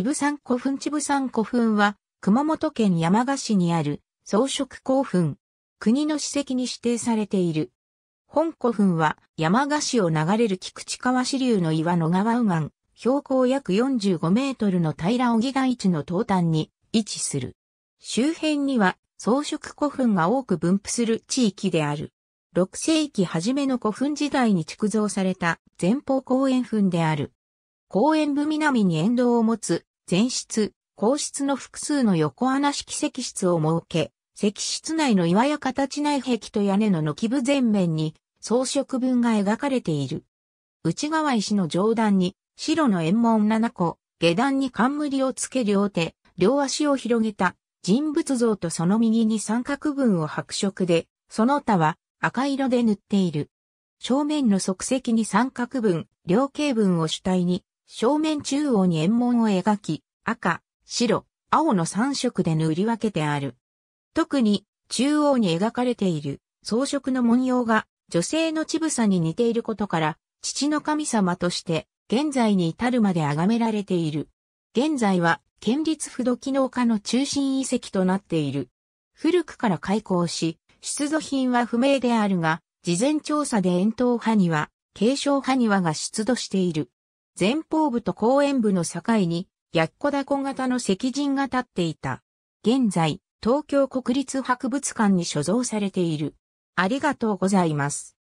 渋山古墳ブ父山古墳は、熊本県山鹿市にある装飾古墳。国の史跡に指定されている。本古墳は山鹿市を流れる菊池川支流の岩の川右岸、標高約45メートルの平尾木が市の東端に位置する。周辺には装飾古墳が多く分布する地域である。6世紀初めの古墳時代に築造された前方後円墳である。公園部南に沿道を持つ前室、後室の複数の横穴式石室を設け、石室内の岩や形ない壁と屋根の軒部全面に装飾文が描かれている。内側石の上段に白の円門7個、下段に冠をつけ両手、両足を広げた人物像とその右に三角文を白色で、その他は赤色で塗っている。正面の即席に三角文、両形分を主体に、正面中央に円門を描き、赤、白、青の三色で塗り分けてある。特に中央に描かれている装飾の文様が女性の乳房に似ていることから、父の神様として現在に至るまで崇められている。現在は県立不動機能科の中心遺跡となっている。古くから開校し、出土品は不明であるが、事前調査で円筒埴輪、継承埴輪が出土している。前方部と後円部の境に、ッコだこ型の石人が立っていた。現在、東京国立博物館に所蔵されている。ありがとうございます。